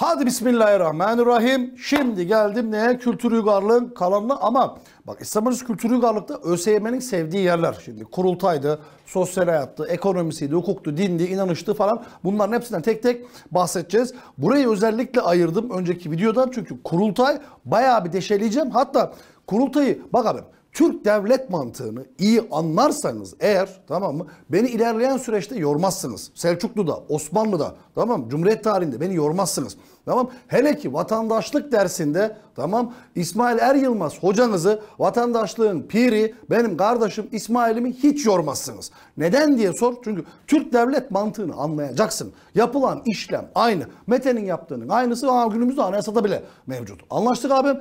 Hadi Bismillahirrahmanirrahim. Şimdi geldim neye? Kültür uygarlığın kalanına ama bak İstanbul'un kültür uygarlıkta ÖSYM'nin sevdiği yerler. Şimdi kurultaydı, sosyal hayattı, ekonomisiydi, hukuktu, dindi, inanıştı falan. Bunların hepsinden tek tek bahsedeceğiz. Burayı özellikle ayırdım önceki videodan çünkü kurultay bayağı bir deşeleyeceğim. Hatta kurultayı bak abim. Türk devlet mantığını iyi anlarsanız eğer tamam mı beni ilerleyen süreçte yormazsınız. Selçuklu'da, Osmanlı'da tamam mı? Cumhuriyet tarihinde beni yormazsınız. Tamam hele ki vatandaşlık dersinde tamam İsmail Er Yılmaz hocanızı vatandaşlığın piri benim kardeşim İsmail'imi hiç yormazsınız. Neden diye sor. Çünkü Türk devlet mantığını anlayacaksın. Yapılan işlem aynı. Mete'nin yaptığının aynısı ama günümüzde anayasada bile mevcut. Anlaştık abim.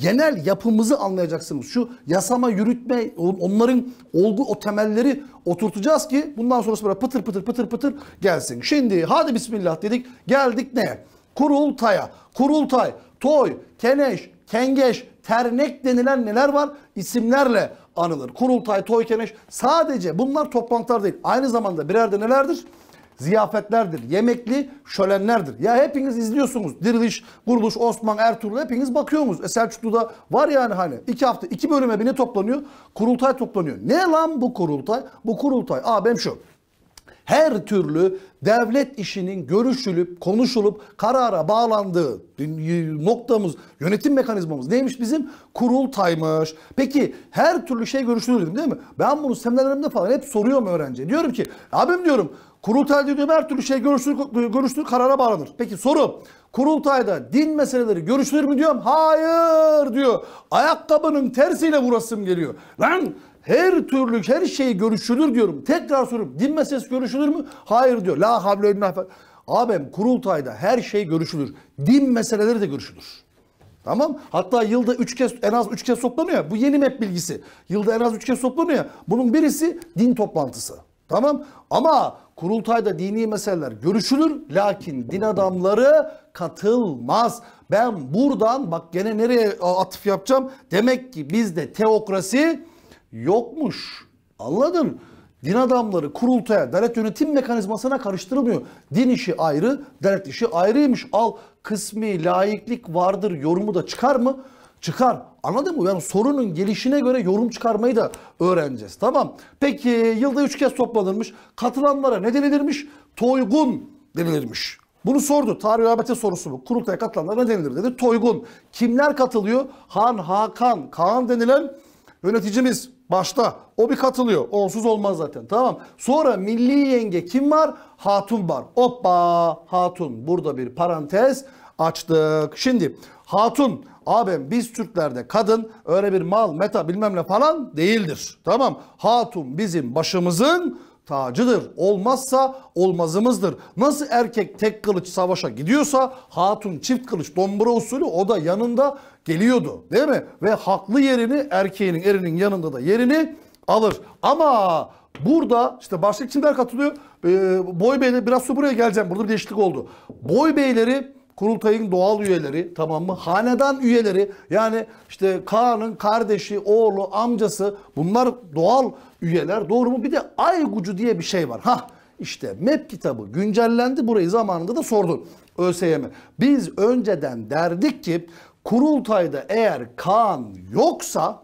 Genel yapımızı anlayacaksınız. Şu yasama yürütme onların olgu o temelleri oturtacağız ki bundan sonrası böyle pıtır pıtır pıtır pıtır gelsin. Şimdi hadi bismillah dedik geldik neye? kurultaya, kurultay, toy, keneş, kengeş, ternek denilen neler var? İsimlerle anılır. Kurultay, toy, keneş sadece bunlar toplantılar değil. Aynı zamanda birer de nelerdir? Ziyafetlerdir, yemekli şölenlerdir. Ya hepiniz izliyorsunuz. Diriliş, Kuruluş, Osman, Ertuğrul hepiniz bakıyorsunuz. E Selçuklu'da var yani hani iki hafta iki bölüme bir ne toplanıyor? Kurultay toplanıyor. Ne lan bu kurultay? Bu kurultay. Aa benim şu her türlü devlet işinin görüşülüp, konuşulup, karara bağlandığı noktamız, yönetim mekanizmamız neymiş bizim? Kurultaymış. Peki her türlü şey görüşülür dedim değil mi? Ben bunu seminerlerimde falan hep soruyorum öğrenciye. Diyorum ki, abim diyorum kurultay diyorum her türlü şey görüşülür, görüşülür karara bağlanır. Peki soru. Kurultayda din meseleleri görüşülür mü diyorum? Hayır diyor. Ayakkabının tersiyle vurasım geliyor. Lan her türlü her şey görüşülür diyorum. Tekrar soruyorum. Din meselesi görüşülür mü? Hayır diyor. La havle ilme Abim kurultayda her şey görüşülür. Din meseleleri de görüşülür. Tamam. Hatta yılda 3 kez en az 3 kez toplanıyor. Bu yeni map bilgisi. Yılda en az 3 kez toplanıyor. Bunun birisi din toplantısı. Tamam. Ama kurultayda dini meseleler görüşülür. Lakin din adamları katılmaz. Ben buradan bak gene nereye atıf yapacağım. Demek ki bizde teokrasi yokmuş. anladın? Din adamları kurultaya, devlet yönetim mekanizmasına karıştırılmıyor. Din işi ayrı, devlet işi ayrıymış. Al kısmi laiklik vardır yorumu da çıkar mı? Çıkar. Anladın mı? Yani sorunun gelişine göre yorum çıkarmayı da öğreneceğiz. Tamam. Peki yılda üç kez toplanırmış. Katılanlara ne denilirmiş? Toygun denilirmiş. Bunu sordu. Tarih öğretmen sorusu bu. Kurultaya katılanlara ne denilir dedi. Toygun. Kimler katılıyor? Han, Hakan, Kaan denilen yöneticimiz. Başta o bir katılıyor. Onsuz olmaz zaten. Tamam. Sonra milli yenge kim var? Hatun var. Hoppa Hatun. Burada bir parantez açtık. Şimdi Hatun abim biz Türklerde kadın öyle bir mal meta bilmem ne falan değildir. Tamam. Hatun bizim başımızın tacıdır. Olmazsa olmazımızdır. Nasıl erkek tek kılıç savaşa gidiyorsa hatun çift kılıç dombura usulü o da yanında geliyordu. Değil mi? Ve haklı yerini erkeğinin erinin yanında da yerini alır. Ama burada işte başka kimler katılıyor? Ee, boy beyler biraz su buraya geleceğim. Burada bir değişiklik oldu. Boy beyleri kurultayın doğal üyeleri tamam mı? Hanedan üyeleri yani işte Kaan'ın kardeşi, oğlu, amcası bunlar doğal üyeler doğru mu? Bir de Aygucu diye bir şey var. Ha işte MEP kitabı güncellendi burayı zamanında da sordun ÖSYM. Biz önceden derdik ki kurultayda eğer Kaan yoksa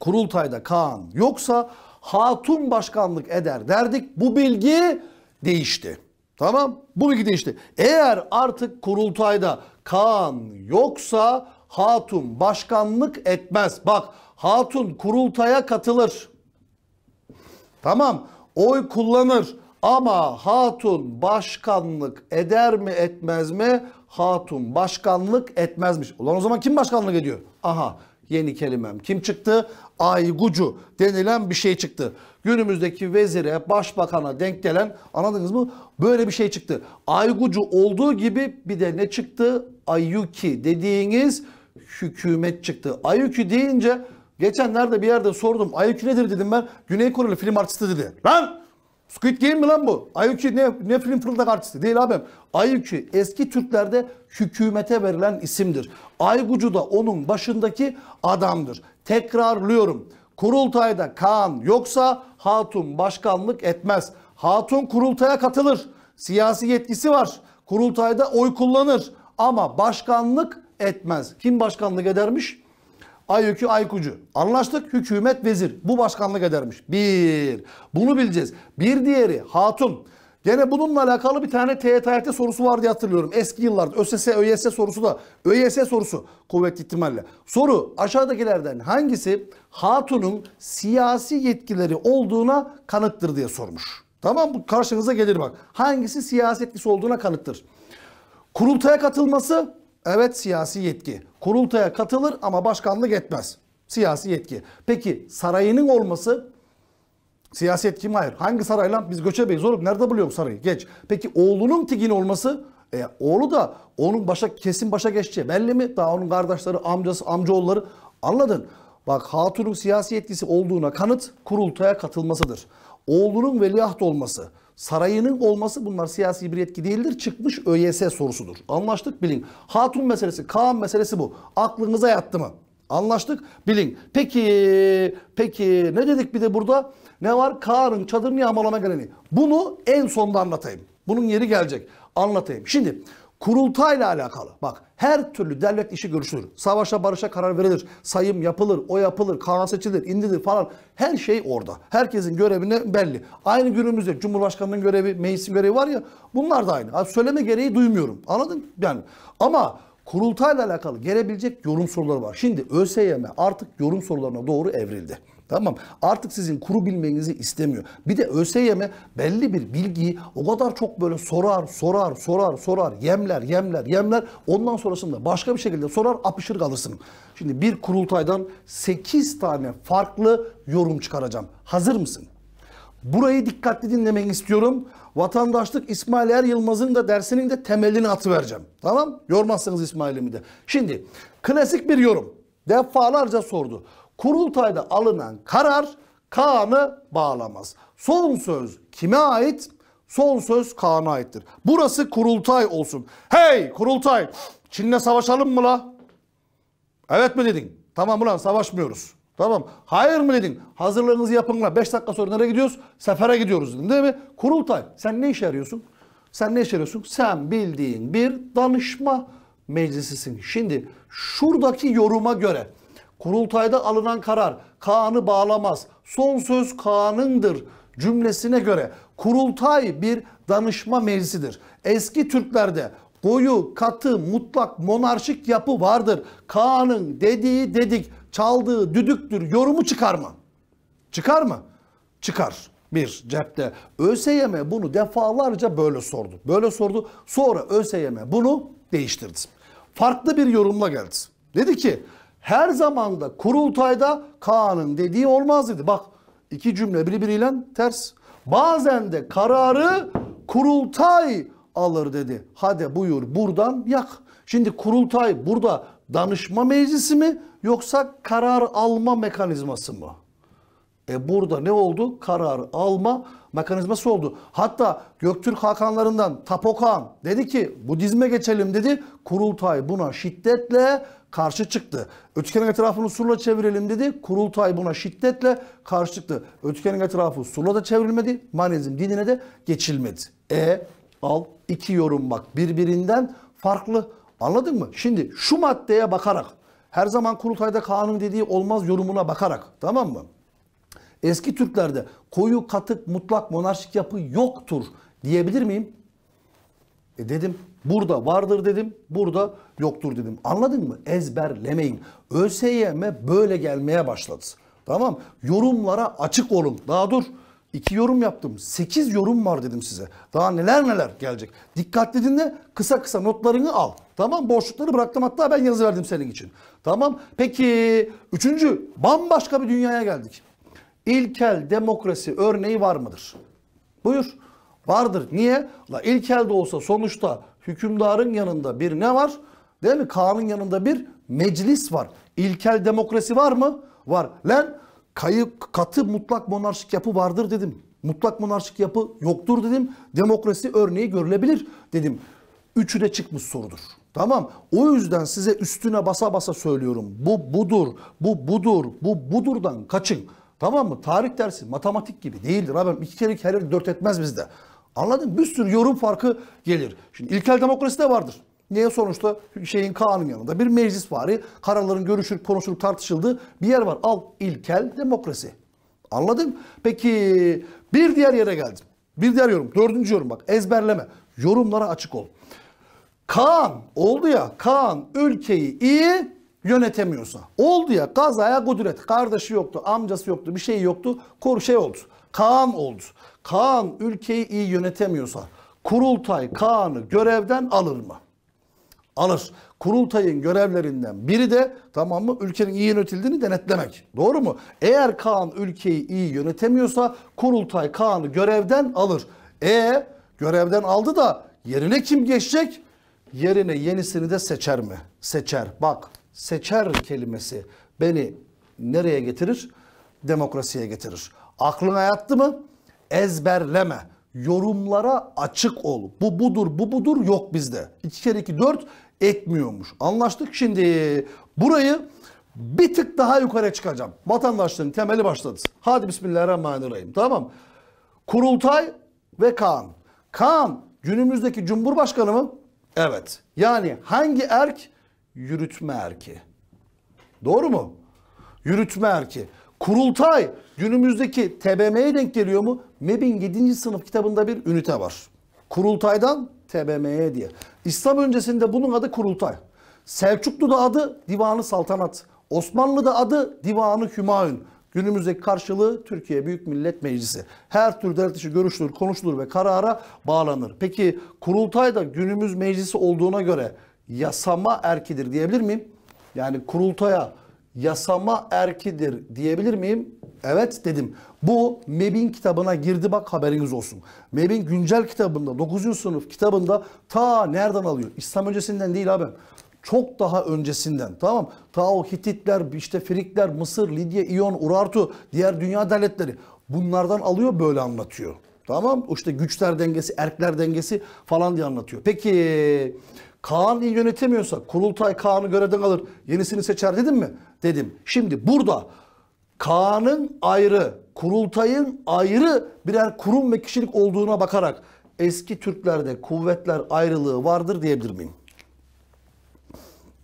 kurultayda Kaan yoksa Hatun başkanlık eder derdik. Bu bilgi değişti. Tamam bu bilgi değişti. Eğer artık kurultayda Kaan yoksa Hatun başkanlık etmez. Bak Hatun kurultaya katılır. Tamam oy kullanır ama Hatun başkanlık eder mi etmez mi? Hatun başkanlık etmezmiş. Ulan o zaman kim başkanlık ediyor? Aha yeni kelimem kim çıktı? Aygucu denilen bir şey çıktı günümüzdeki vezire, başbakana denk gelen anladınız mı? Böyle bir şey çıktı. Aygucu olduğu gibi bir de ne çıktı? Ayuki dediğiniz hükümet çıktı. Ayuki deyince geçenlerde bir yerde sordum. Ayuki nedir dedim ben. Güney Koreli film artisti dedi. Lan Squid Game mi lan bu? Ayuki ne, ne film fırıldak artisti? Değil abim. Ayuki eski Türklerde hükümete verilen isimdir. Aygucu da onun başındaki adamdır. Tekrarlıyorum. Kurultayda Kaan yoksa Hatun başkanlık etmez. Hatun kurultaya katılır. Siyasi yetkisi var. Kurultayda oy kullanır ama başkanlık etmez. Kim başkanlık edermiş? Ayyükü Aykucu. Anlaştık hükümet vezir. Bu başkanlık edermiş. Bir. Bunu bileceğiz. Bir diğeri Hatun. Gene bununla alakalı bir tane TYT e sorusu vardı hatırlıyorum. Eski yıllarda ÖSS, ÖYS sorusu da ÖYS sorusu kuvvetli ihtimalle. Soru aşağıdakilerden hangisi Hatun'un siyasi yetkileri olduğuna kanıttır diye sormuş. Tamam bu karşınıza gelir bak. Hangisi siyasi etkisi olduğuna kanıttır. Kurultaya katılması evet siyasi yetki. Kurultaya katılır ama başkanlık etmez. Siyasi yetki. Peki sarayının olması Siyaset kim? Hayır. Hangi sarayla? Biz Göçebeyiz oğlum. Nerede buluyorum sarayı? Geç. Peki oğlunun tigin olması e, oğlu da onun başa kesin başa geçeceği belli mi? Daha onun kardeşleri, amcası, amcaoğulları anladın. Bak hatunun siyasi yetkisi olduğuna kanıt kurultaya katılmasıdır. Oğlunun veliaht olması, sarayının olması bunlar siyasi bir yetki değildir. Çıkmış ÖYS sorusudur. Anlaştık bilin. Hatun meselesi, Kaan meselesi bu. Aklınıza yattı mı? Anlaştık bilin. Peki, peki ne dedik bir de burada? Ne var? Kaan'ın çadırını yağmalama geleni, Bunu en sonda anlatayım. Bunun yeri gelecek. Anlatayım. Şimdi kurultayla alakalı. Bak her türlü devlet işi görüşülür. Savaşa barışa karar verilir. Sayım yapılır, o yapılır, kanun seçilir, indirilir falan. Her şey orada. Herkesin görevine belli. Aynı günümüzde Cumhurbaşkanı'nın görevi, meclisin görevi var ya bunlar da aynı. söyleme gereği duymuyorum. Anladın? Yani ama kurultayla alakalı gelebilecek yorum soruları var. Şimdi ÖSYM artık yorum sorularına doğru evrildi. Tamam artık sizin kuru bilmenizi istemiyor. Bir de ÖSYM e belli bir bilgiyi o kadar çok böyle sorar, sorar, sorar, sorar, yemler, yemler, yemler. Ondan sonrasında başka bir şekilde sorar, apışır kalırsın. Şimdi bir kurultaydan 8 tane farklı yorum çıkaracağım. Hazır mısın? Burayı dikkatli dinlemek istiyorum. Vatandaşlık İsmail Er Yılmaz'ın da dersinin de temelini atıvereceğim. Tamam? Yormazsınız İsmail'imi de. Şimdi klasik bir yorum. Defalarca sordu. Kurultayda alınan karar Kaan'ı bağlamaz. Son söz kime ait? Son söz Kaan'a aittir. Burası kurultay olsun. Hey kurultay Çin'le savaşalım mı la? Evet mi dedin? Tamam ulan savaşmıyoruz. Tamam. Hayır mı dedin? Hazırlığınızı yapın lan. 5 dakika sonra nereye gidiyoruz? Sefere gidiyoruz dedin değil mi? Kurultay. Sen ne işe arıyorsun? Sen ne işe arıyorsun? Sen bildiğin bir danışma meclisisin. Şimdi şuradaki yoruma göre Kurultayda alınan karar Kaan'ı bağlamaz. Son söz Kaan'ındır cümlesine göre kurultay bir danışma meclisidir. Eski Türklerde koyu, katı, mutlak, monarşik yapı vardır. Kaan'ın dediği dedik, çaldığı düdüktür yorumu çıkar mı? Çıkar mı? Çıkar. Bir cepte. ÖSYM bunu defalarca böyle sordu. Böyle sordu. Sonra ÖSYM bunu değiştirdi. Farklı bir yorumla geldi. Dedi ki her zaman da kurultayda Kaan'ın dediği olmaz dedi. Bak iki cümle birbiriyle ters. Bazen de kararı kurultay alır dedi. Hadi buyur buradan yak. Şimdi kurultay burada danışma meclisi mi yoksa karar alma mekanizması mı? E burada ne oldu? Karar alma mekanizması oldu. Hatta Göktürk Hakanlarından Tapokan dedi ki bu dizme geçelim dedi. Kurultay buna şiddetle karşı çıktı. Ötüken'in etrafını surla çevirelim dedi. Kurultay buna şiddetle karşı çıktı. Ötüken'in etrafı surla da çevrilmedi. Manezim dinine de geçilmedi. E al iki yorum bak birbirinden farklı. Anladın mı? Şimdi şu maddeye bakarak her zaman kurultayda kanun dediği olmaz yorumuna bakarak tamam mı? Eski Türklerde koyu katık mutlak monarşik yapı yoktur diyebilir miyim? E dedim. Burada vardır dedim, burada yoktur dedim. Anladın mı? Ezberlemeyin. ÖSYM böyle gelmeye başladı. Tamam. Yorumlara açık olun. Daha dur. İki yorum yaptım. Sekiz yorum var dedim size. Daha neler neler gelecek. Dikkatli dinle. Kısa kısa notlarını al. Tamam boşlukları bıraktım hatta ben yazı verdim senin için. Tamam peki üçüncü bambaşka bir dünyaya geldik. İlkel demokrasi örneği var mıdır? Buyur. Vardır. Niye? La ilkel de olsa sonuçta hükümdarın yanında bir ne var? Değil mi? Kağan'ın yanında bir meclis var. İlkel demokrasi var mı? Var. Lan kayıp katı mutlak monarşik yapı vardır dedim. Mutlak monarşik yapı yoktur dedim. Demokrasi örneği görülebilir dedim. Üçü de çıkmış sorudur. Tamam. O yüzden size üstüne basa basa söylüyorum. Bu budur, bu budur, bu budurdan kaçın. Tamam mı? Tarih dersi matematik gibi değildir. Abi iki kere iki kere dört etmez bizde. Anladın mı? Bir sürü yorum farkı gelir. Şimdi ilkel demokrasi de vardır. Niye sonuçta şeyin kanun yanında bir meclis var. Kararların görüşür, konuşulup tartışıldığı bir yer var. Al ilkel demokrasi. Anladım. Peki bir diğer yere geldim. Bir diğer yorum. Dördüncü yorum bak ezberleme. Yorumlara açık ol. Kaan oldu ya Kaan ülkeyi iyi yönetemiyorsa. Oldu ya gazaya kudret. Kardeşi yoktu, amcası yoktu, bir şey yoktu. Kor şey oldu. Kaan oldu. Kaan ülkeyi iyi yönetemiyorsa kurultay Kaan'ı görevden alır mı? Alır. Kurultayın görevlerinden biri de tamam mı ülkenin iyi yönetildiğini denetlemek. Doğru mu? Eğer Kaan ülkeyi iyi yönetemiyorsa kurultay Kaan'ı görevden alır. E görevden aldı da yerine kim geçecek? Yerine yenisini de seçer mi? Seçer. Bak seçer kelimesi beni nereye getirir? Demokrasiye getirir. Aklına yattı mı? Ezberleme. Yorumlara açık ol. Bu budur, bu budur yok bizde. 2 kere 2 4 etmiyormuş. Anlaştık şimdi. Burayı bir tık daha yukarı çıkacağım. Vatandaşların temeli başladı. Hadi Bismillahirrahmanirrahim. Tamam. Kurultay ve Kaan. Kaan günümüzdeki Cumhurbaşkanı mı? Evet. Yani hangi erk? Yürütme erki. Doğru mu? Yürütme erki. Kurultay Günümüzdeki TBM'ye denk geliyor mu? MEB'in 7. sınıf kitabında bir ünite var. Kurultaydan TBM'ye diye. İslam öncesinde bunun adı kurultay. Selçuklu'da adı Divanı Saltanat. Osmanlı'da adı Divanı Hümayun. Günümüzdeki karşılığı Türkiye Büyük Millet Meclisi. Her tür devlet işi görüşülür, konuşulur ve karara bağlanır. Peki Kurultay da günümüz meclisi olduğuna göre yasama erkidir diyebilir miyim? Yani kurultaya yasama erkidir diyebilir miyim? Evet dedim. Bu MEB'in kitabına girdi bak haberiniz olsun. MEB'in güncel kitabında 9. sınıf kitabında ta nereden alıyor? İslam öncesinden değil abim. Çok daha öncesinden tamam Ta o Hititler, işte Frikler, Mısır, Lidya, İyon, Urartu, diğer dünya devletleri bunlardan alıyor böyle anlatıyor. Tamam işte güçler dengesi, erkler dengesi falan diye anlatıyor. Peki Kaan iyi yönetemiyorsa kurultay Kaan'ı görevden alır yenisini seçer dedim mi? Dedim. Şimdi burada Kaan'ın ayrı, kurultayın ayrı birer kurum ve kişilik olduğuna bakarak eski Türklerde kuvvetler ayrılığı vardır diyebilir miyim?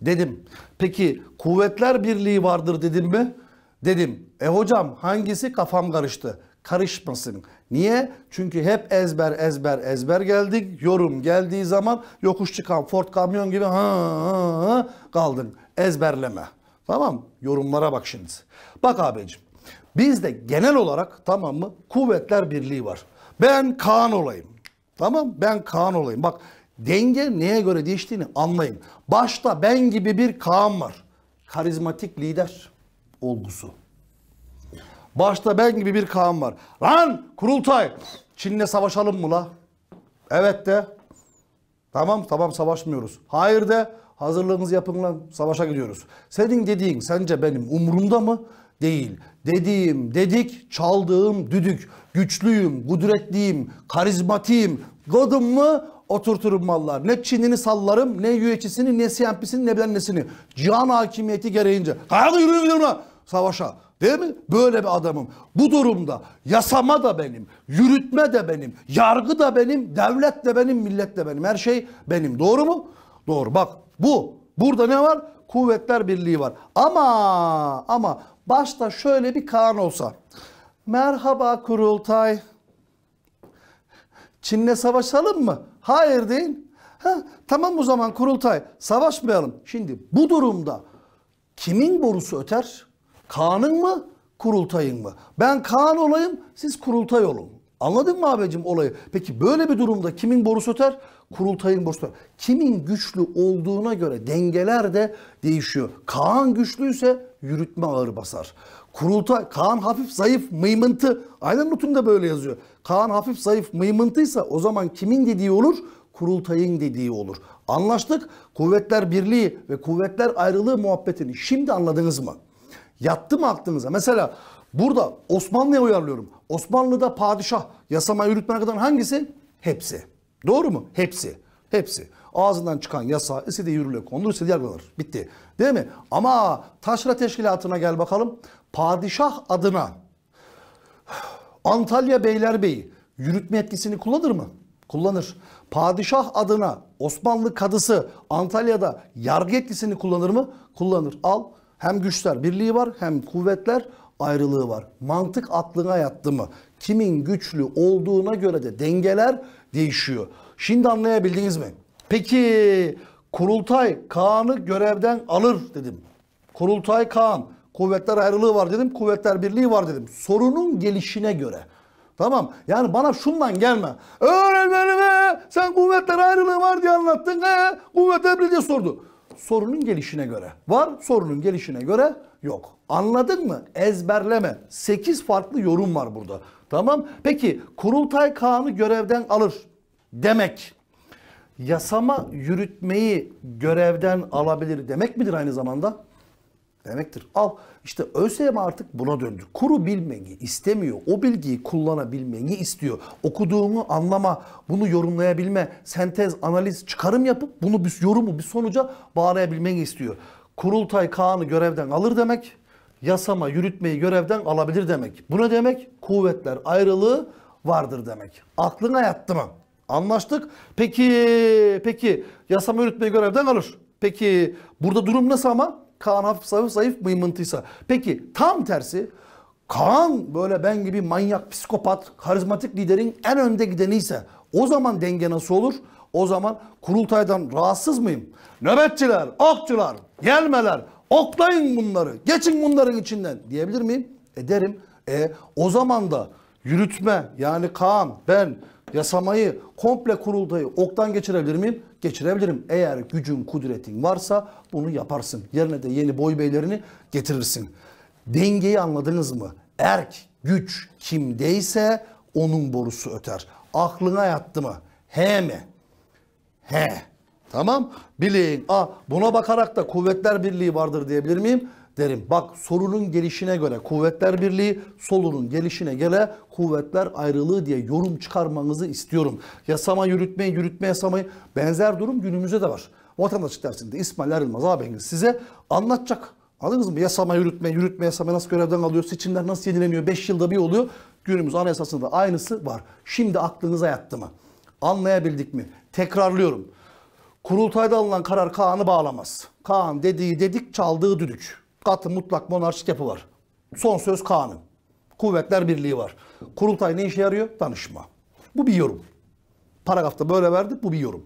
Dedim. Peki kuvvetler birliği vardır dedim mi? Dedim. E hocam hangisi kafam karıştı? Karışmasın. Niye? Çünkü hep ezber ezber ezber geldik. Yorum geldiği zaman yokuş çıkan Ford kamyon gibi ha, kaldın. Ezberleme. Tamam Yorumlara bak şimdi. Bak abicim. Bizde genel olarak tamam mı? Kuvvetler birliği var. Ben Kaan olayım. Tamam ben Kaan olayım. Bak denge neye göre değiştiğini anlayın. Başta ben gibi bir Kaan var. Karizmatik lider olgusu. Başta ben gibi bir Kaan var. Lan kurultay Çin'le savaşalım mı la? Evet de. Tamam tamam savaşmıyoruz. Hayır de hazırlığınızı yapın lan savaşa gidiyoruz. Senin dediğin sence benim umurumda mı? Değil. Dediğim dedik, çaldığım düdük, güçlüyüm, kudretliyim, karizmatiyim. Godum mı? oturturum mallar. Ne Çin'ini sallarım, ne UH'sini, ne CMP'sini, ne bilen nesini. Cihan hakimiyeti gereğince. Kayakı yürüyün gidiyorum lan savaşa. Değil mi? Böyle bir adamım. Bu durumda yasama da benim, yürütme de benim, yargı da benim, devlet de benim, millet de benim. Her şey benim. Doğru mu? Doğru. Bak bu. Burada ne var? Kuvvetler Birliği var. Ama ama başta şöyle bir kan olsa. Merhaba kurultay. Çin'le savaşalım mı? Hayır deyin. Ha, tamam o zaman kurultay savaşmayalım. Şimdi bu durumda kimin borusu öter? Kaan'ın mı? Kurultayın mı? Ben Kaan olayım, siz kurultay olun. Anladın mı abicim olayı? Peki böyle bir durumda kimin borusu öter? Kurultayın borusu öter. Kimin güçlü olduğuna göre dengeler de değişiyor. Kaan güçlüyse yürütme ağır basar. Kurultay, Kaan hafif zayıf mıymıntı. Aynen notunda böyle yazıyor. Kaan hafif zayıf mıymıntıysa o zaman kimin dediği olur? Kurultayın dediği olur. Anlaştık. Kuvvetler Birliği ve kuvvetler ayrılığı muhabbetini şimdi anladınız mı? Yattı mı aklınıza? Mesela burada Osmanlı'ya uyarlıyorum. Osmanlı'da padişah, yasama, yürütme kadar hangisi? Hepsi. Doğru mu? Hepsi. Hepsi. Ağzından çıkan yasa istediği yürürlüğe konulur, istediği yargılanır. Bitti. Değil mi? Ama taşra teşkilatına gel bakalım. Padişah adına Antalya Beylerbeyi yürütme etkisini kullanır mı? Kullanır. Padişah adına Osmanlı kadısı Antalya'da yargı etkisini kullanır mı? Kullanır. Al hem güçler birliği var hem kuvvetler ayrılığı var. Mantık aklına yattı mı? Kimin güçlü olduğuna göre de dengeler değişiyor. Şimdi anlayabildiniz mi? Peki kurultay Kaan'ı görevden alır dedim. Kurultay Kaan kuvvetler ayrılığı var dedim. Kuvvetler birliği var dedim. Sorunun gelişine göre. Tamam. Yani bana şundan gelme. Öğretmenime sen kuvvetler ayrılığı var diye anlattın. He, kuvvetler birliği sordu sorunun gelişine göre. Var sorunun gelişine göre yok. Anladın mı? Ezberleme. 8 farklı yorum var burada. Tamam. Peki kurultay Kaan'ı görevden alır demek yasama yürütmeyi görevden alabilir demek midir aynı zamanda? demektir. Al işte ÖSYM artık buna döndü. Kuru bilmeni istemiyor. O bilgiyi kullanabilmeyi istiyor. Okuduğunu anlama, bunu yorumlayabilme, sentez, analiz, çıkarım yapıp bunu bir yorumu bir sonuca bağlayabilmeyi istiyor. Kurultay Kaan'ı görevden alır demek, yasama, yürütmeyi görevden alabilir demek. Bu ne demek? Kuvvetler ayrılığı vardır demek. Aklına yattı mı? Anlaştık. Peki, peki yasama yürütmeyi görevden alır. Peki burada durum nasıl ama? Kaan hafif zayıf zayıf mıymıntıysa. Peki tam tersi Kaan böyle ben gibi manyak, psikopat, karizmatik liderin en önde gideniyse o zaman denge nasıl olur? O zaman kurultaydan rahatsız mıyım? Nöbetçiler, okçular, gelmeler, oklayın bunları, geçin bunların içinden diyebilir miyim? E derim. E o zaman da yürütme yani Kaan, ben, yasamayı, komple kurultayı oktan geçirebilir miyim? geçirebilirim. Eğer gücün, kudretin varsa bunu yaparsın. Yerine de yeni boy beylerini getirirsin. Dengeyi anladınız mı? Erk, güç kimdeyse onun borusu öter. Aklına yattı mı? He mi? He. Tamam. Bileğin. A, buna bakarak da kuvvetler birliği vardır diyebilir miyim? derim. Bak sorunun gelişine göre kuvvetler birliği, solunun gelişine göre kuvvetler ayrılığı diye yorum çıkarmanızı istiyorum. Yasama yürütmeyi, yürütme yasamayı benzer durum günümüzde de var. Vatandaşlık dersinde İsmail Ayrılmaz ağabeyiniz size anlatacak. Anladınız mı? Yasama, yürütme, yürütme, yasama nasıl görevden alıyor, seçimler nasıl yenileniyor, 5 yılda bir oluyor. Günümüz anayasasında aynısı var. Şimdi aklınıza yattı mı? Anlayabildik mi? Tekrarlıyorum. Kurultayda alınan karar Kaan'ı bağlamaz. Kaan dediği dedik, çaldığı düdük katı mutlak monarşik yapı var. Son söz kanun. Kuvvetler Birliği var. Kurultay ne işe yarıyor? Danışma. Bu bir yorum. Paragrafta böyle verdik Bu bir yorum.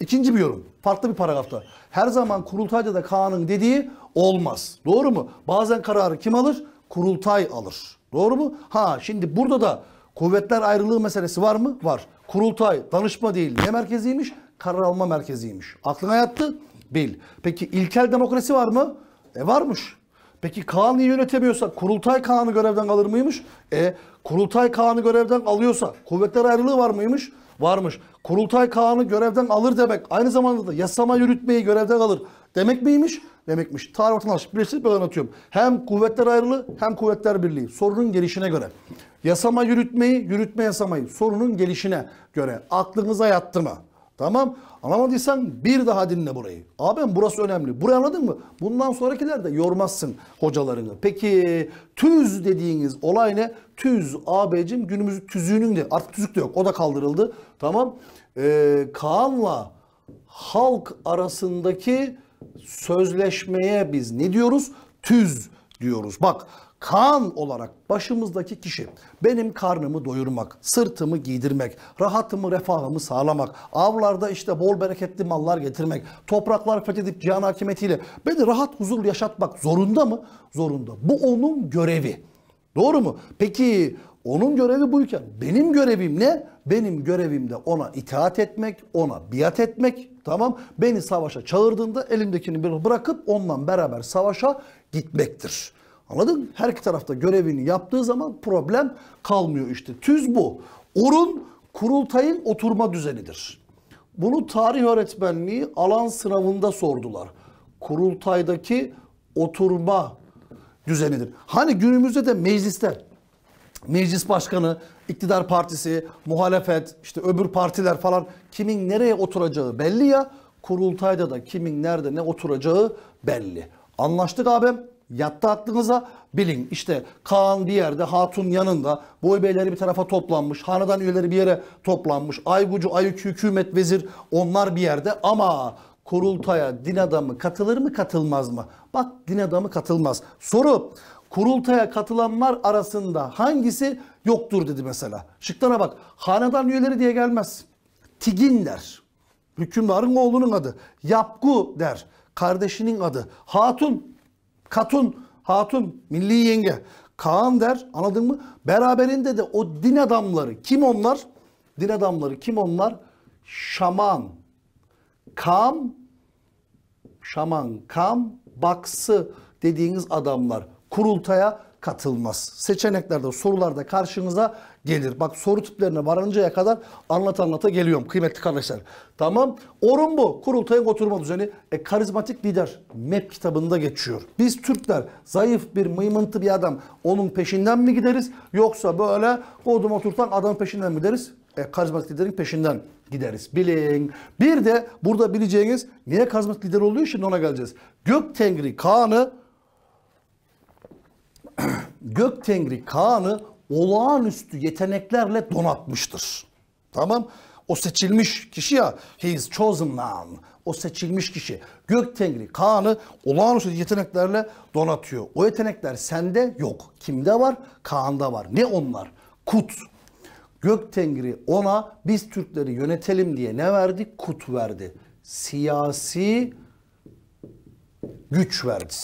İkinci bir yorum. Farklı bir paragrafta. Her zaman kurultayda da kanun dediği olmaz. Doğru mu? Bazen kararı kim alır? Kurultay alır. Doğru mu? Ha şimdi burada da kuvvetler ayrılığı meselesi var mı? Var. Kurultay danışma değil. Ne merkeziymiş? Karar alma merkeziymiş. Aklına yattı? Bil. Peki ilkel demokrasi var mı? E varmış. Peki Kaan'ı yönetemiyorsa Kurultay Kaan'ı görevden alır mıymış? E Kurultay Kaan'ı görevden alıyorsa kuvvetler ayrılığı var mıymış? Varmış. Kurultay Kaan'ı görevden alır demek aynı zamanda da yasama yürütmeyi görevden alır demek miymiş? Demekmiş. Tarih vatandaş birisi böyle anlatıyorum. Hem kuvvetler ayrılığı hem kuvvetler birliği. Sorunun gelişine göre. Yasama yürütmeyi, yürütme yasamayı. Sorunun gelişine göre. Aklınıza yattı mı? Tamam. Anlamadıysan bir daha dinle burayı. Abim burası önemli. Burayı anladın mı? Bundan sonrakilerde yormazsın hocalarını. Peki tüz dediğiniz olay ne? Tüz abicim günümüz tüzüğünün de artık tüzük de yok. O da kaldırıldı. Tamam. Ee, Kaan'la halk arasındaki sözleşmeye biz ne diyoruz? Tüz diyoruz. Bak kan olarak başımızdaki kişi benim karnımı doyurmak, sırtımı giydirmek, rahatımı, refahımı sağlamak, avlarda işte bol bereketli mallar getirmek, topraklar fethedip cihan hakimiyetiyle beni rahat huzurlu yaşatmak zorunda mı? Zorunda. Bu onun görevi. Doğru mu? Peki onun görevi buyken benim görevim ne? Benim görevim de ona itaat etmek, ona biat etmek. Tamam? Beni savaşa çağırdığında elimdekini bir bırakıp onunla beraber savaşa gitmektir. Anladın? Her iki tarafta görevini yaptığı zaman problem kalmıyor işte. Tüz bu. Orun kurultayın oturma düzenidir. Bunu tarih öğretmenliği alan sınavında sordular. Kurultaydaki oturma düzenidir. Hani günümüzde de mecliste meclis başkanı, iktidar partisi, muhalefet, işte öbür partiler falan kimin nereye oturacağı belli ya. Kurultayda da kimin nerede ne oturacağı belli. Anlaştık abi, Yattı aklınıza bilin işte Kaan bir yerde hatun yanında boy beyleri bir tarafa toplanmış hanedan üyeleri bir yere toplanmış Aygucu Ayükü hükümet vezir onlar bir yerde ama kurultaya din adamı katılır mı katılmaz mı? Bak din adamı katılmaz. Soru kurultaya katılanlar arasında hangisi yoktur dedi mesela. Şıklara bak hanedan üyeleri diye gelmez. Tigin der. Hükümdarın oğlunun adı. Yapku der kardeşinin adı. Hatun, Katun, Hatun, milli yenge. Kaan der anladın mı? Beraberinde de o din adamları kim onlar? Din adamları kim onlar? Şaman, Kam, Şaman, Kam, Baksı dediğiniz adamlar kurultaya katılmaz. Seçeneklerde sorularda karşınıza gelir. Bak soru tiplerine varıncaya kadar anlat anlata geliyorum kıymetli kardeşler. Tamam. Orun bu. Kurultayın oturma düzeni. E, karizmatik lider. MEP kitabında geçiyor. Biz Türkler zayıf bir mıymıntı bir adam. Onun peşinden mi gideriz? Yoksa böyle kodum oturtan adamın peşinden mi gideriz? E, karizmatik liderin peşinden gideriz. Bilin. Bir de burada bileceğiniz niye karizmatik lider oluyor şimdi ona geleceğiz. Göktengri Tengri Kaan'ı gök tengri Kaan'ı olağanüstü yeteneklerle donatmıştır. Tamam? O seçilmiş kişi ya, he is chosen man. O seçilmiş kişi. Gök tengri Kaan'ı olağanüstü yeteneklerle donatıyor. O yetenekler sende yok. Kimde var? Kaan'da var. Ne onlar? Kut. Gök tengri ona biz Türkleri yönetelim diye ne verdi? Kut verdi. Siyasi güç verdi.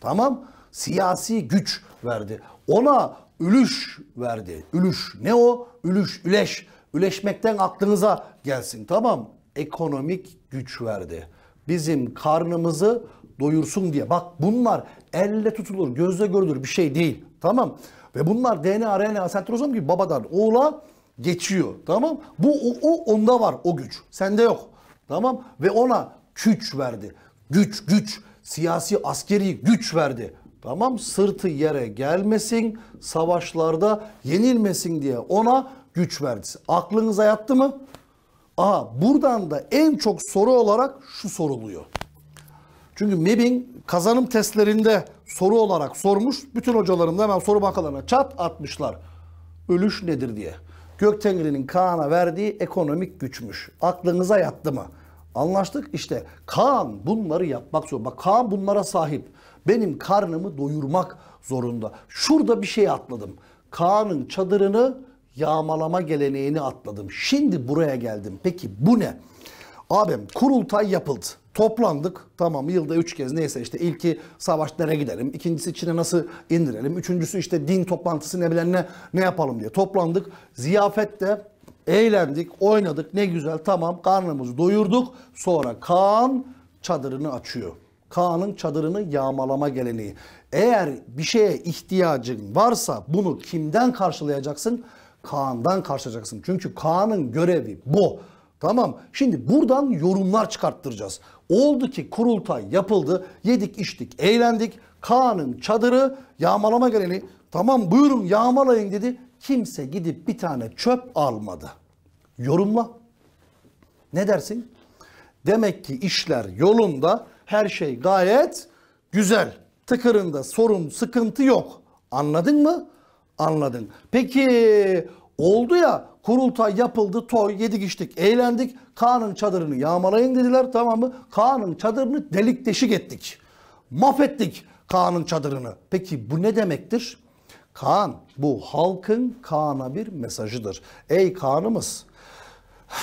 Tamam? Siyasi güç verdi. Ona ülüş verdi. Ülüş ne o? Ülüş, üleş. Üleşmekten aklınıza gelsin tamam. Ekonomik güç verdi. Bizim karnımızı doyursun diye. Bak bunlar elle tutulur, gözle görülür bir şey değil. Tamam. Ve bunlar DNA, RNA, sentrozom gibi babadan oğula geçiyor. Tamam. Bu o, o onda var o güç. Sende yok. Tamam. Ve ona güç verdi. Güç, güç. Siyasi, askeri güç verdi. Tamam sırtı yere gelmesin, savaşlarda yenilmesin diye ona güç verdi. Aklınıza yattı mı? Aha buradan da en çok soru olarak şu soruluyor. Çünkü MEB'in kazanım testlerinde soru olarak sormuş. Bütün hocalarım da hemen soru bankalarına çat atmışlar. Ölüş nedir diye. Göktengri'nin Kaan'a verdiği ekonomik güçmüş. Aklınıza yattı mı? Anlaştık işte Kaan bunları yapmak zorunda. Bak Kaan bunlara sahip benim karnımı doyurmak zorunda. Şurada bir şey atladım. Kaan'ın çadırını yağmalama geleneğini atladım. Şimdi buraya geldim. Peki bu ne? Abim kurultay yapıldı. Toplandık tamam yılda üç kez neyse işte ilki savaşlara gidelim. ikincisi Çin'e nasıl indirelim. Üçüncüsü işte din toplantısı ne bilen ne, ne yapalım diye toplandık. Ziyafette eğlendik oynadık ne güzel tamam karnımızı doyurduk. Sonra Kaan çadırını açıyor. Kaan'ın çadırını yağmalama geleneği. Eğer bir şeye ihtiyacın varsa bunu kimden karşılayacaksın? Kaan'dan karşılayacaksın. Çünkü Kaan'ın görevi bu. Tamam şimdi buradan yorumlar çıkarttıracağız. Oldu ki kurultay yapıldı. Yedik içtik eğlendik. Kaan'ın çadırı yağmalama geleni. Tamam buyurun yağmalayın dedi. Kimse gidip bir tane çöp almadı. Yorumla. Ne dersin? Demek ki işler yolunda her şey gayet güzel. Tıkırında sorun, sıkıntı yok. Anladın mı? Anladın. Peki oldu ya kurultay yapıldı, toy yedik içtik, eğlendik. Kaan'ın çadırını yağmalayın dediler tamam mı? Kaan'ın çadırını delik deşik ettik. Mahvettik Kaan'ın çadırını. Peki bu ne demektir? Kaan bu halkın Kaan'a bir mesajıdır. Ey Kaan'ımız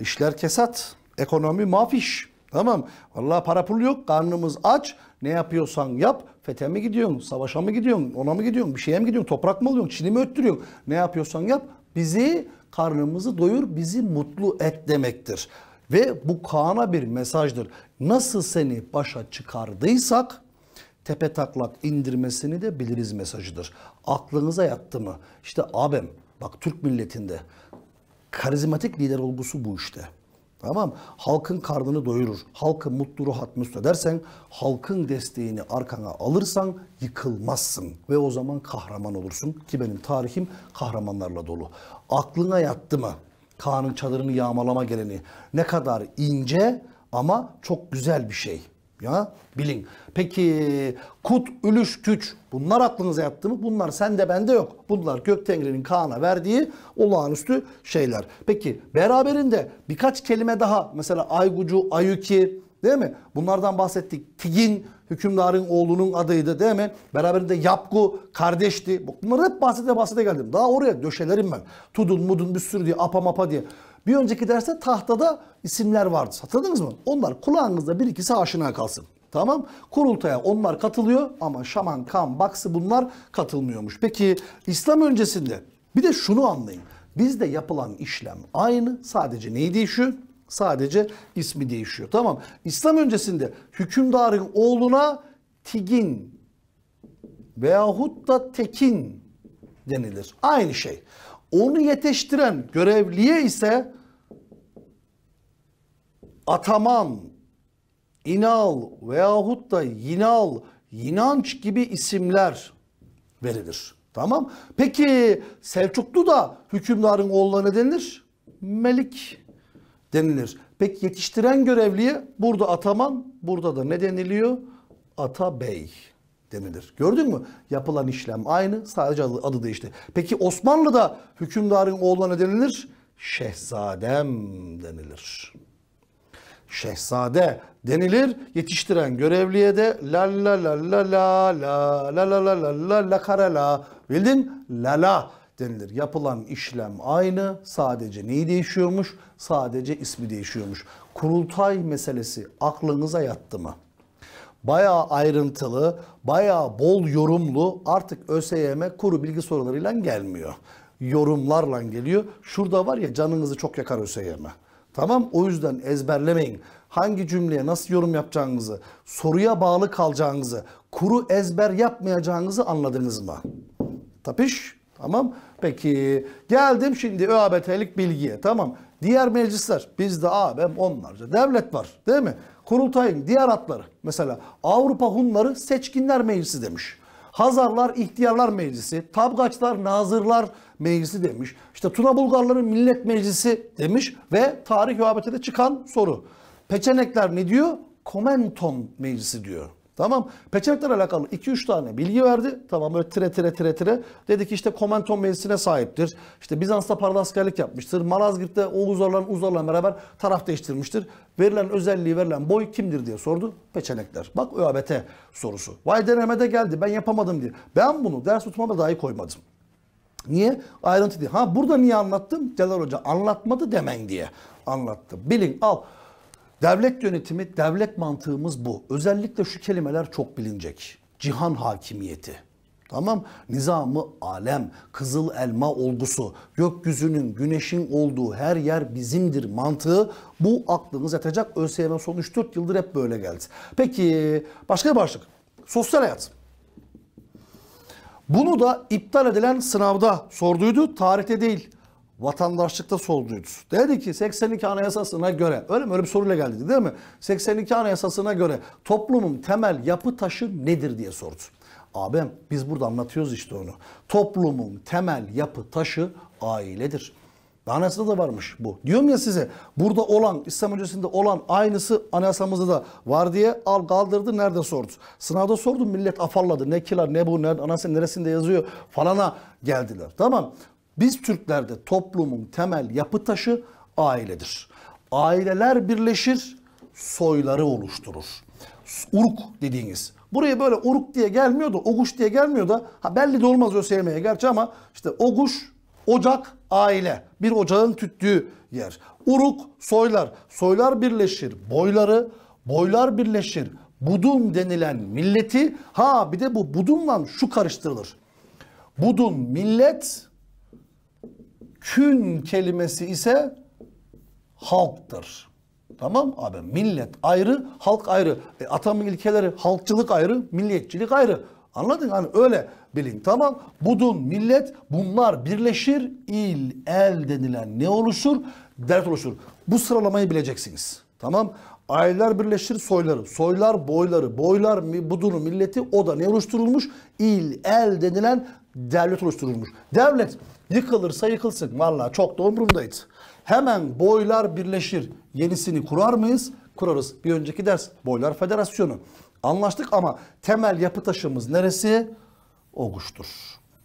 işler kesat, ekonomi mafiş. Tamam. Vallahi para pul yok. Karnımız aç. Ne yapıyorsan yap. Fete mi gidiyorsun? Savaşa mı gidiyorsun? Ona mı gidiyorsun? Bir şeye mi gidiyorsun? Toprak mı alıyorsun? Çin'i mi öttürüyorsun? Ne yapıyorsan yap. Bizi karnımızı doyur. Bizi mutlu et demektir. Ve bu Kaan'a bir mesajdır. Nasıl seni başa çıkardıysak tepe taklak indirmesini de biliriz mesajıdır. Aklınıza yattı mı? İşte abim bak Türk milletinde karizmatik lider olgusu bu işte. Tamam Halkın karnını doyurur. Halkı mutlu ruhat müstü edersen, halkın desteğini arkana alırsan yıkılmazsın. Ve o zaman kahraman olursun. Ki benim tarihim kahramanlarla dolu. Aklına yattı mı? Kaan'ın çadırını yağmalama geleni. Ne kadar ince ama çok güzel bir şey. Ya bilin. Peki kut, ülüş, Küç. bunlar aklınıza yattı mı? Bunlar sende bende yok. Bunlar Göktengri'nin Kaan'a verdiği olağanüstü şeyler. Peki beraberinde birkaç kelime daha mesela Aygucu, Ayuki değil mi? Bunlardan bahsettik. Tigin hükümdarın oğlunun adıydı değil mi? Beraberinde Yapgu kardeşti. Bunları hep bahsede bahsede geldim. Daha oraya döşelerim ben. Tudun mudun bir sürü diye apa mapa diye. Bir önceki derste tahtada isimler vardı. Hatırladınız mı? Onlar kulağınızda bir ikisi aşina kalsın. Tamam. Kurultaya onlar katılıyor ama Şaman, Kan, Baksı bunlar katılmıyormuş. Peki İslam öncesinde bir de şunu anlayın. Bizde yapılan işlem aynı. Sadece neyi değişiyor? Sadece ismi değişiyor. Tamam. İslam öncesinde hükümdarın oğluna Tigin veyahut da Tekin denilir. Aynı şey. Onu yetiştiren görevliye ise Ataman, İnal veyahut da Yinal, Yinanç gibi isimler verilir. Tamam. Peki Selçuklu da hükümdarın ne denilir. Melik denilir. Peki yetiştiren görevliye burada ataman, burada da ne deniliyor? Ata bey denilir. Gördün mü? Yapılan işlem aynı, sadece adı, değişti. Peki Osmanlı'da hükümdarın ne denilir. Şehzadem denilir şehzade denilir. Yetiştiren görevliye de la la la la la la la la la la la la kare la bildin la la denilir. Yapılan işlem aynı sadece neyi değişiyormuş? Sadece ismi değişiyormuş. Kurultay meselesi aklınıza yattı mı? Bayağı ayrıntılı, bayağı bol yorumlu artık ÖSYM kuru bilgi sorularıyla gelmiyor. Yorumlarla geliyor. Şurada var ya canınızı çok yakar ÖSYM'e. Tamam o yüzden ezberlemeyin. Hangi cümleye nasıl yorum yapacağınızı, soruya bağlı kalacağınızı, kuru ezber yapmayacağınızı anladınız mı? Tapiş, Tamam. Peki geldim şimdi ÖABT'lik bilgiye. Tamam. Diğer meclisler bizde ABM e onlarca devlet var değil mi? Kurultayın diğer atları mesela Avrupa Hunları Seçkinler Meclisi demiş. Hazarlar İhtiyarlar Meclisi, Tabgaçlar Nazırlar Meclisi demiş. İşte Tuna Bulgarların Millet Meclisi demiş ve tarih ve çıkan soru. Peçenekler ne diyor? Komenton Meclisi diyor. Tamam. Peçevetle alakalı 2-3 tane bilgi verdi. Tamam böyle tire tire tire tire. Dedi ki işte Komenton meclisine sahiptir. İşte Bizans'ta askerlik yapmıştır. Malazgirt'te Oğuzlarla Uzlarla beraber taraf değiştirmiştir. Verilen özelliği verilen boy kimdir diye sordu. Peçenekler. Bak ÖABT sorusu. Vay denemede geldi ben yapamadım diye. Ben bunu ders tutmama dahi koymadım. Niye? Ayrıntı diye. Ha burada niye anlattım? Celal Hoca anlatmadı demen diye anlattı. Bilin al. Devlet yönetimi, devlet mantığımız bu. Özellikle şu kelimeler çok bilinecek. Cihan hakimiyeti. Tamam nizamı alem, kızıl elma olgusu, gökyüzünün, güneşin olduğu her yer bizimdir mantığı bu aklınız yatacak. ÖSYM son 3-4 yıldır hep böyle geldi. Peki başka bir başlık. Sosyal hayat. Bunu da iptal edilen sınavda sorduydu. Tarihte değil vatandaşlıkta solduydu. Dedi ki 82 Anayasası'na göre, öyle mi? Öyle bir soruyla geldi değil mi? 82 Anayasası'na göre toplumun temel yapı taşı nedir diye sordu. Abim biz burada anlatıyoruz işte onu. Toplumun temel yapı taşı ailedir. Anayasada da varmış bu. Diyorum ya size burada olan İslam öncesinde olan aynısı anayasamızda da var diye al kaldırdı nerede sordu. Sınavda sordum millet afalladı ne kilar ne bu ne anayasa neresinde yazıyor falana geldiler. Tamam biz Türklerde toplumun temel yapı taşı ailedir. Aileler birleşir, soyları oluşturur. Uruk dediğiniz. Buraya böyle uruk diye gelmiyor da oguş diye gelmiyor da ha belli de olmaz ÖSYM'ye gerçi ama işte oguş, ocak, aile. Bir ocağın tüttüğü yer. Uruk, soylar. Soylar birleşir boyları, boylar birleşir budun denilen milleti. Ha bir de bu budunla şu karıştırılır. Budun millet, kün kelimesi ise halktır. Tamam abi millet ayrı, halk ayrı. E, atamın ilkeleri halkçılık ayrı, milliyetçilik ayrı. Anladın hani öyle bilin tamam. Budun millet bunlar birleşir il el denilen ne oluşur? Dert oluşur. Bu sıralamayı bileceksiniz. Tamam. Aileler birleşir soyları. Soylar boyları. Boylar budunu milleti o da ne oluşturulmuş? İl el denilen devlet oluşturulmuş. Devlet yıkılırsa yıkılsın. Valla çok da umurumdaydı. Hemen boylar birleşir. Yenisini kurar mıyız? Kurarız. Bir önceki ders boylar federasyonu. Anlaştık ama temel yapı taşımız neresi? Oguştur.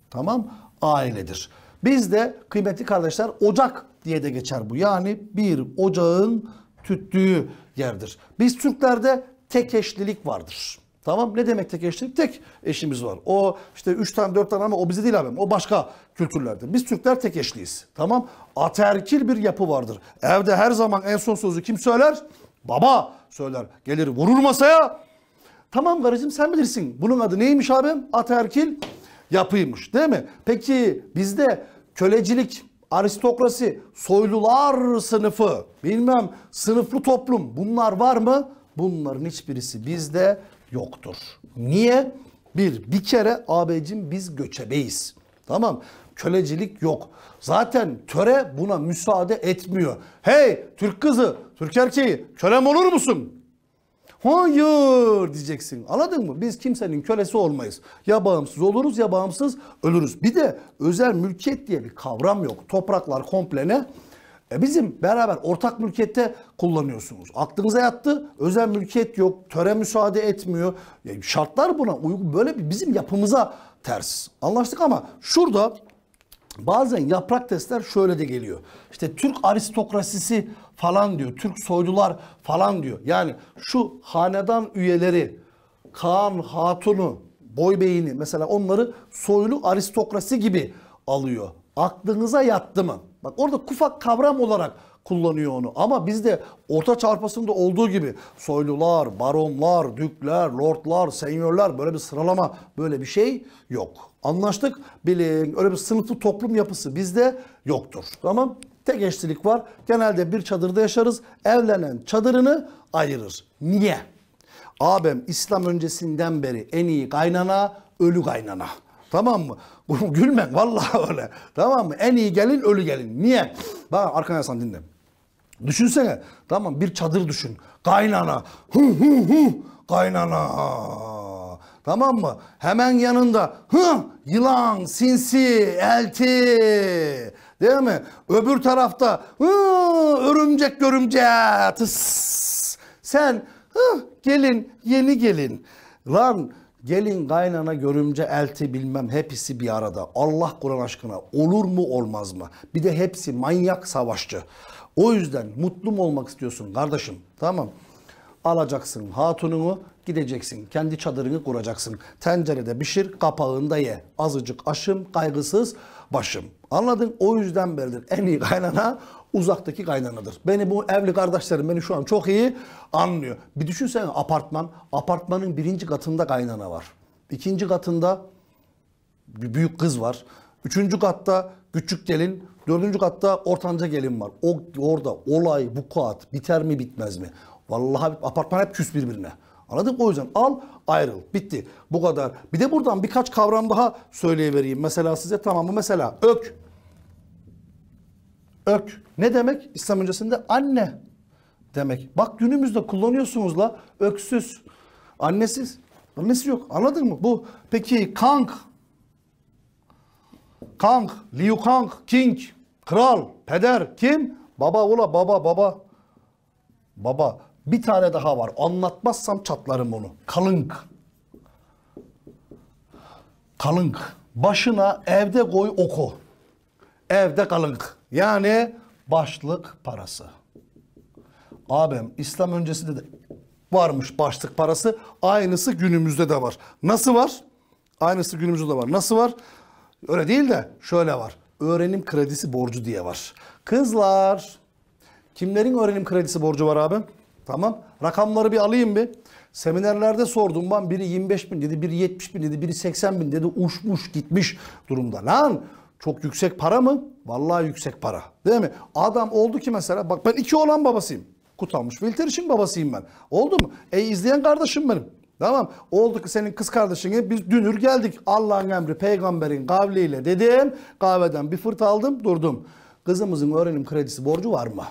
Tamam? Ailedir. Bizde kıymetli kardeşler ocak diye de geçer bu. Yani bir ocağın tüttüğü yerdir. Biz Türklerde tekeşlilik vardır. Tamam ne demek tek eşlik? Tek eşimiz var. O işte üç tane dört tane ama o bize değil abim. O başka kültürlerde. Biz Türkler tek eşliyiz. Tamam? Aterkil bir yapı vardır. Evde her zaman en son sözü kim söyler? Baba söyler. Gelir vurur masaya. Tamam karıcığım sen bilirsin. Bunun adı neymiş abim? Aterkil yapıymış değil mi? Peki bizde kölecilik, aristokrasi, soylular sınıfı, bilmem sınıflı toplum bunlar var mı? Bunların hiçbirisi bizde yoktur. Niye? Bir, bir kere abicim biz göçebeyiz. Tamam kölecilik yok. Zaten töre buna müsaade etmiyor. Hey Türk kızı, Türk erkeği kölem olur musun? Hayır diyeceksin. Anladın mı? Biz kimsenin kölesi olmayız. Ya bağımsız oluruz ya bağımsız ölürüz. Bir de özel mülkiyet diye bir kavram yok. Topraklar komplene. E bizim beraber ortak mülkiyette kullanıyorsunuz. Aklınıza yattı. Özel mülkiyet yok. Töre müsaade etmiyor. E şartlar buna uygun. Böyle bir bizim yapımıza ters. Anlaştık ama şurada bazen yaprak testler şöyle de geliyor. İşte Türk aristokrasisi falan diyor. Türk soylular falan diyor. Yani şu hanedan üyeleri Kaan Hatun'u, Boy Bey'ini mesela onları soylu aristokrasi gibi alıyor. Aklınıza yattı mı? Bak orada kufak kavram olarak kullanıyor onu. Ama bizde orta çarpasında olduğu gibi soylular, baronlar, dükler, lordlar, senyörler böyle bir sıralama böyle bir şey yok. Anlaştık. Bilin öyle bir sınıflı toplum yapısı bizde yoktur. Tamam Tek eşlilik var. Genelde bir çadırda yaşarız. Evlenen çadırını ayırır. Niye? Abim İslam öncesinden beri en iyi kaynana ölü kaynana. Tamam mı? Bunu gülmen vallahi öyle. Tamam mı? En iyi gelin ölü gelin. Niye? Bak arkadaşlar dinle. Düşünsene. Tamam bir çadır düşün. Kaynana. Hı hı hı. Kaynana. Tamam mı? Hemen yanında hı yılan, sinsi, elti. Değil mi? Öbür tarafta hı örümcek görümcek. Tıs. Sen hı gelin, yeni gelin. Lan Gelin kaynana görümce elti bilmem hepsi bir arada. Allah Kur'an aşkına olur mu olmaz mı? Bir de hepsi manyak savaşçı. O yüzden mutlu mu olmak istiyorsun kardeşim? Tamam. Alacaksın hatununu gideceksin. Kendi çadırını kuracaksın. Tencerede pişir kapağında ye. Azıcık aşım kaygısız başım. Anladın? O yüzden beridir en iyi kaynana uzaktaki kaynanadır. Beni bu evli kardeşlerim beni şu an çok iyi anlıyor. Bir düşünsene apartman. Apartmanın birinci katında kaynana var. İkinci katında bir büyük kız var. Üçüncü katta küçük gelin. Dördüncü katta ortanca gelin var. O, orada olay bu kağıt biter mi bitmez mi? Vallahi apartman hep küs birbirine. Anladın mı? O yüzden al ayrıl. Bitti. Bu kadar. Bir de buradan birkaç kavram daha söyleyivereyim. Mesela size tamam mı? mesela ök Ök ne demek? İslam öncesinde anne demek. Bak günümüzde kullanıyorsunuz la öksüz, annesiz. Annesi yok anladın mı? Bu peki kank, kank, liu Kang, king, kral, peder kim? Baba ula baba baba. Baba bir tane daha var anlatmazsam çatlarım onu. Kalınk. Kalınk. Başına evde koy oku evde kalın. Yani başlık parası. Abim İslam öncesinde de varmış başlık parası. Aynısı günümüzde de var. Nasıl var? Aynısı günümüzde de var. Nasıl var? Öyle değil de şöyle var. Öğrenim kredisi borcu diye var. Kızlar kimlerin öğrenim kredisi borcu var abi? Tamam. Rakamları bir alayım bir. Seminerlerde sordum ben biri 25 bin dedi, biri 70 bin dedi, biri 80 bin dedi. Uçmuş gitmiş durumda. Lan çok yüksek para mı? Vallahi yüksek para. Değil mi? Adam oldu ki mesela bak ben iki olan babasıyım. Kutalmış Filter için babasıyım ben. Oldu mu? Ey izleyen kardeşim benim. Tamam. Oldu ki senin kız kardeşini biz dünür geldik. Allah'ın emri peygamberin kavliyle dedim. Kahveden bir fırt aldım durdum. Kızımızın öğrenim kredisi borcu var mı?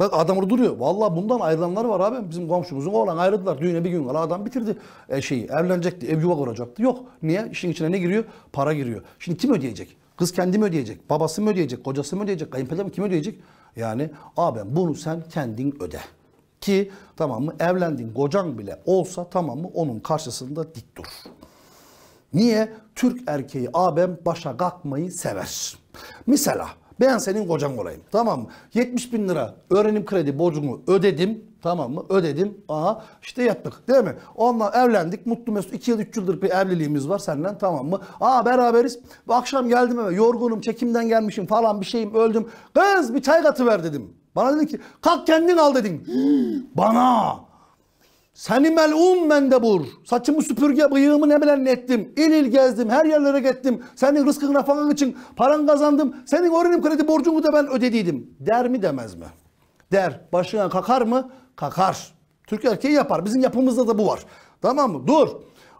Bak adam orada duruyor. Vallahi bundan ayrılanlar var abi. Bizim komşumuzun oğlan ayrıldılar. Düğüne bir gün kala adam bitirdi e, şeyi. Evlenecekti. Ev yuva kuracaktı. Yok. Niye? İşin içine ne giriyor? Para giriyor. Şimdi kim ödeyecek? Kız kendi mi ödeyecek? Babası mı ödeyecek? Kocası mı ödeyecek? Kayınpeder mi? Kim ödeyecek? Yani abi bunu sen kendin öde. Ki tamam mı Evlendin kocan bile olsa tamam mı onun karşısında dik dur. Niye? Türk erkeği abem başa kalkmayı sever. Mesela ben senin kocan olayım. Tamam mı? 70 bin lira öğrenim kredi borcumu ödedim. Tamam mı? Ödedim. Aha işte yaptık değil mi? Onunla evlendik. Mutlu mesut. 2 yıl 3 yıldır bir evliliğimiz var seninle tamam mı? Aa beraberiz. Bu akşam geldim eve yorgunum çekimden gelmişim falan bir şeyim öldüm. Kız bir çay katı ver dedim. Bana dedin ki kalk kendin al dedin. Bana. Seni melun mendebur. Saçımı süpürge bıyığımı ne bilen ettim. İl il gezdim. Her yerlere gittim. Senin rızkın rafanın için paran kazandım. Senin öğrenim kredi borcunu da ben ödediydim. Der mi demez mi? Der. Başına kakar mı? Kakar. Türk erkeği yapar. Bizim yapımızda da bu var. Tamam mı? Dur.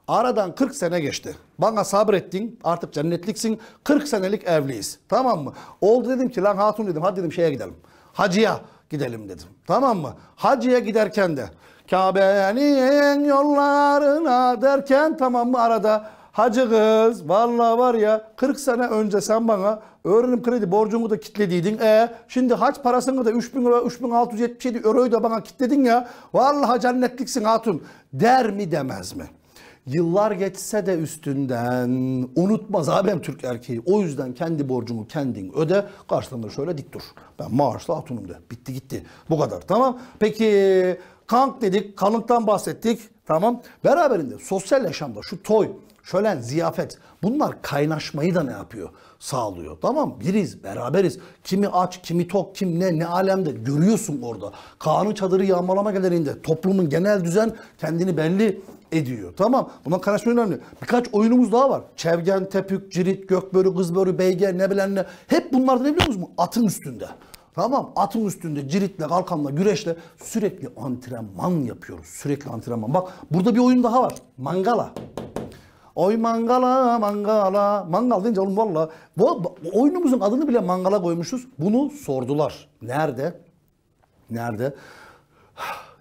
Aradan 40 sene geçti. Bana sabrettin. Artık cennetliksin. 40 senelik evliyiz. Tamam mı? Oldu dedim ki lan hatun dedim. Hadi dedim şeye gidelim. Hacıya gidelim dedim. Tamam mı? Hacıya giderken de Kabe'nin yollarına derken tamam mı arada hacı kız valla var ya 40 sene önce sen bana öğrenim kredi borcumu da kitlediydin. E şimdi hac parasını da 3000 euro 3677 euroyu da bana kitledin ya. Vallahi cennetliksin hatun der mi demez mi? Yıllar geçse de üstünden unutmaz abim Türk erkeği. O yüzden kendi borcumu kendin öde. Karşılığında şöyle dik dur. Ben maaşlı hatunum de. Bitti gitti. Bu kadar tamam. Peki Kank dedik, kanlıktan bahsettik. Tamam. Beraberinde sosyal yaşamda şu toy, şölen, ziyafet bunlar kaynaşmayı da ne yapıyor? Sağlıyor. Tamam biriz, beraberiz. Kimi aç, kimi tok, kim ne, ne alemde görüyorsun orada. Kaan'ın çadırı yağmalama gelerinde toplumun genel düzen kendini belli ediyor. Tamam buna kaynaşma önemli. Birkaç oyunumuz daha var. Çevgen, Tepük, Cirit, Gökbörü, Kızbörü, Beyge ne bilen ne. Hep bunlar ne biliyor musun Atın üstünde. Tamam atın üstünde ciritle, kalkanla, güreşle sürekli antrenman yapıyoruz. Sürekli antrenman. Bak burada bir oyun daha var. Mangala. Oy mangala mangala. Mangal deyince oğlum valla. Bu Oyunumuzun adını bile mangala koymuşuz. Bunu sordular. Nerede? Nerede?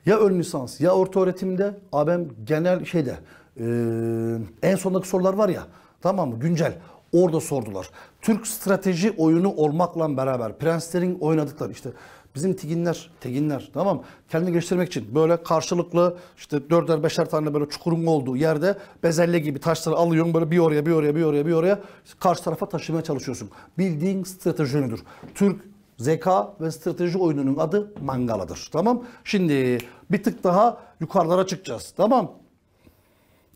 Ya ön lisans ya orta öğretimde. Abem genel şeyde. Ee, en sondaki sorular var ya. Tamam mı? Güncel. Orada sordular. Türk strateji oyunu olmakla beraber prenslerin oynadıkları işte bizim tiginler, teginler tamam Kendini geliştirmek için böyle karşılıklı işte dörder beşer tane böyle çukurun olduğu yerde bezelle gibi taşları alıyorsun böyle bir oraya bir oraya bir oraya bir oraya karşı tarafa taşımaya çalışıyorsun. Bildiğin strateji oyunudur. Türk zeka ve strateji oyununun adı mangaladır. Tamam. Şimdi bir tık daha yukarılara çıkacağız. Tamam.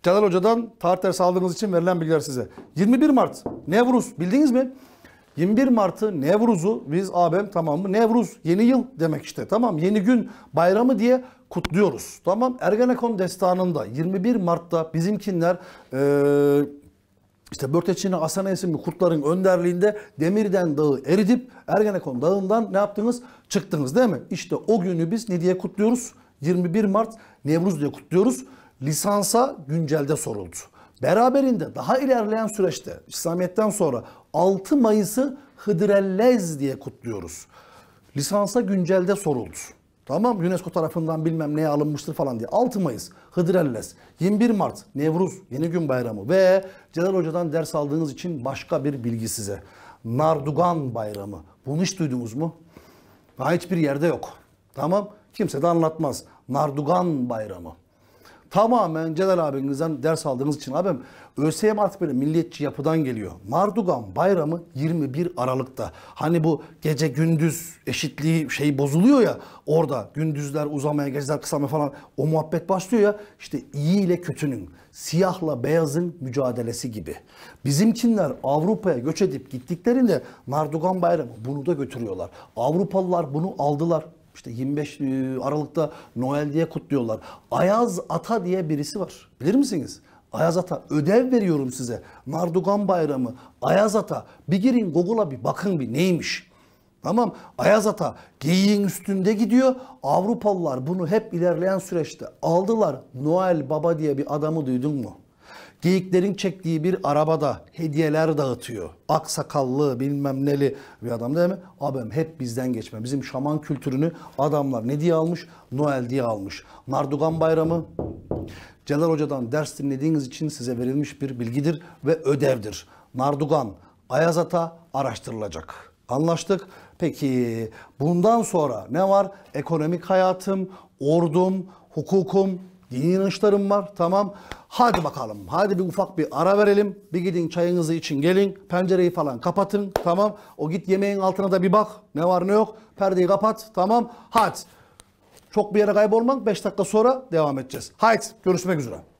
Celal Hoca'dan tarih dersi aldığınız için verilen bilgiler size. 21 Mart Nevruz bildiniz mi? 21 Mart'ı Nevruz'u biz abim tamam mı? Nevruz yeni yıl demek işte tamam yeni gün bayramı diye kutluyoruz. Tamam Ergenekon destanında 21 Mart'ta bizimkinler ee, işte Börteçin'in Asana isimli kurtların önderliğinde Demirden Dağı eridip Ergenekon Dağı'ndan ne yaptınız? Çıktınız değil mi? İşte o günü biz ne diye kutluyoruz? 21 Mart Nevruz diye kutluyoruz lisansa güncelde soruldu. Beraberinde daha ilerleyen süreçte İslamiyet'ten sonra 6 Mayıs'ı Hıdrellez diye kutluyoruz. Lisansa güncelde soruldu. Tamam UNESCO tarafından bilmem neye alınmıştır falan diye. 6 Mayıs Hıdrellez, 21 Mart Nevruz Yeni Gün Bayramı ve Celal Hoca'dan ders aldığınız için başka bir bilgi size. Nardugan Bayramı. Bunu hiç duydunuz mu? Daha hiçbir yerde yok. Tamam. Kimse de anlatmaz. Nardugan Bayramı. Tamamen Celal abinizden ders aldığınız için abim ÖSYM artık böyle milliyetçi yapıdan geliyor. Mardugan bayramı 21 Aralık'ta. Hani bu gece gündüz eşitliği şey bozuluyor ya orada gündüzler uzamaya geceler kısalmaya falan o muhabbet başlıyor ya İşte iyi ile kötünün siyahla beyazın mücadelesi gibi. Bizimkinler Avrupa'ya göç edip gittiklerinde Mardugan bayramı bunu da götürüyorlar. Avrupalılar bunu aldılar. İşte 25 e, Aralık'ta Noel diye kutluyorlar. Ayaz Ata diye birisi var. Bilir misiniz? Ayaz Ata ödev veriyorum size. Nardugan Bayramı, Ayaz Ata. Bir girin Google'a bir bakın bir neymiş. Tamam Ayaz Ata geyiğin üstünde gidiyor. Avrupalılar bunu hep ilerleyen süreçte aldılar. Noel Baba diye bir adamı duydun mu? Geyiklerin çektiği bir arabada hediyeler dağıtıyor. Aksakallı bilmem neli bir adam değil mi? Abim hep bizden geçme. Bizim şaman kültürünü adamlar ne diye almış? Noel diye almış. Nardugan bayramı Celal Hoca'dan ders dinlediğiniz için size verilmiş bir bilgidir ve ödevdir. Nardugan, Ayazata araştırılacak. Anlaştık. Peki bundan sonra ne var? Ekonomik hayatım, ordum, hukukum, Dini inançlarım var. Tamam. Hadi bakalım. Hadi bir ufak bir ara verelim. Bir gidin çayınızı için gelin. Pencereyi falan kapatın. Tamam. O git yemeğin altına da bir bak. Ne var ne yok. Perdeyi kapat. Tamam. Hadi. Çok bir yere kaybolmak. 5 dakika sonra devam edeceğiz. Haydi görüşmek üzere.